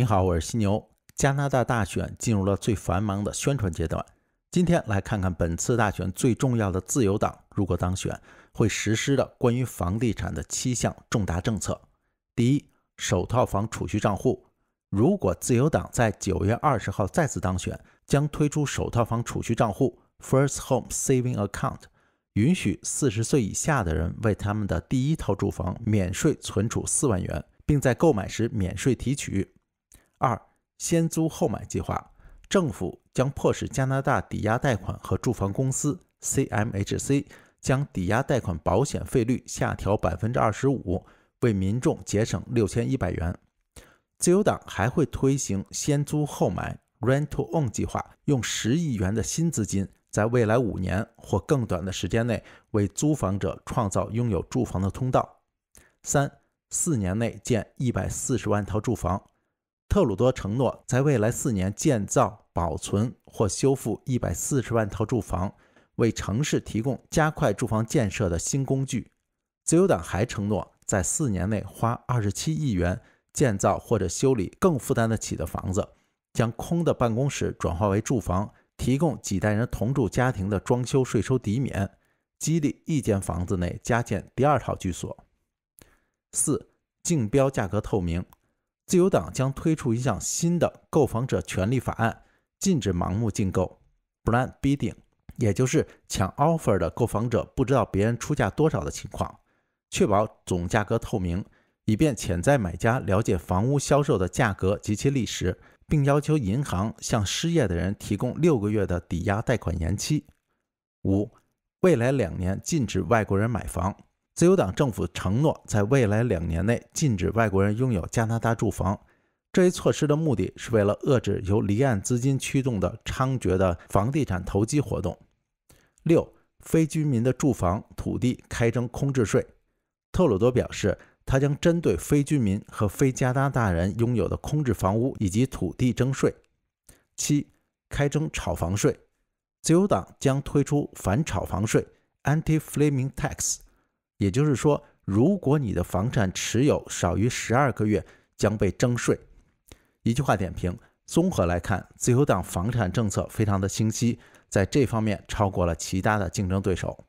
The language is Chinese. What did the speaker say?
你好，我是犀牛。加拿大大选进入了最繁忙的宣传阶段。今天来看看本次大选最重要的自由党如果当选会实施的关于房地产的七项重大政策。第一，首套房储蓄账户。如果自由党在九月二十号再次当选，将推出首套房储蓄账户 （First Home Saving Account），允许四十岁以下的人为他们的第一套住房免税存储四万元，并在购买时免税提取。二、先租后买计划，政府将迫使加拿大抵押贷款和住房公司 CMHC 将抵押贷款保险费率下调百分之二十五，为民众节省六千一百元。自由党还会推行先租后买 （Rent to Own） 计划，用十亿元的新资金，在未来五年或更短的时间内，为租房者创造拥有住房的通道。三、四年内建一百四十万套住房。特鲁多承诺在未来四年建造、保存或修复一百四十万套住房，为城市提供加快住房建设的新工具。自由党还承诺在四年内花二十七亿元建造或者修理更负担得起的房子，将空的办公室转化为住房，提供几代人同住家庭的装修税收抵免，激励一间房子内加建第二套居所。四，竞标价格透明。自由党将推出一项新的购房者权利法案，禁止盲目竞购 （blind bidding），也就是抢 offer 的购房者不知道别人出价多少的情况，确保总价格透明，以便潜在买家了解房屋销售的价格及其历史，并要求银行向失业的人提供六个月的抵押贷款延期。五，未来两年禁止外国人买房。自由党政府承诺，在未来两年内禁止外国人拥有加拿大住房。这一措施的目的是为了遏制由离岸资金驱动的猖獗的房地产投机活动。六，非居民的住房土地开征空置税。特鲁多表示，他将针对非居民和非加拿大人拥有的空置房屋以及土地征税。七，开征炒房税。自由党将推出反炒房税 a n t i f l i m i n g tax）。也就是说，如果你的房产持有少于十二个月，将被征税。一句话点评：综合来看，自由党房产政策非常的清晰，在这方面超过了其他的竞争对手。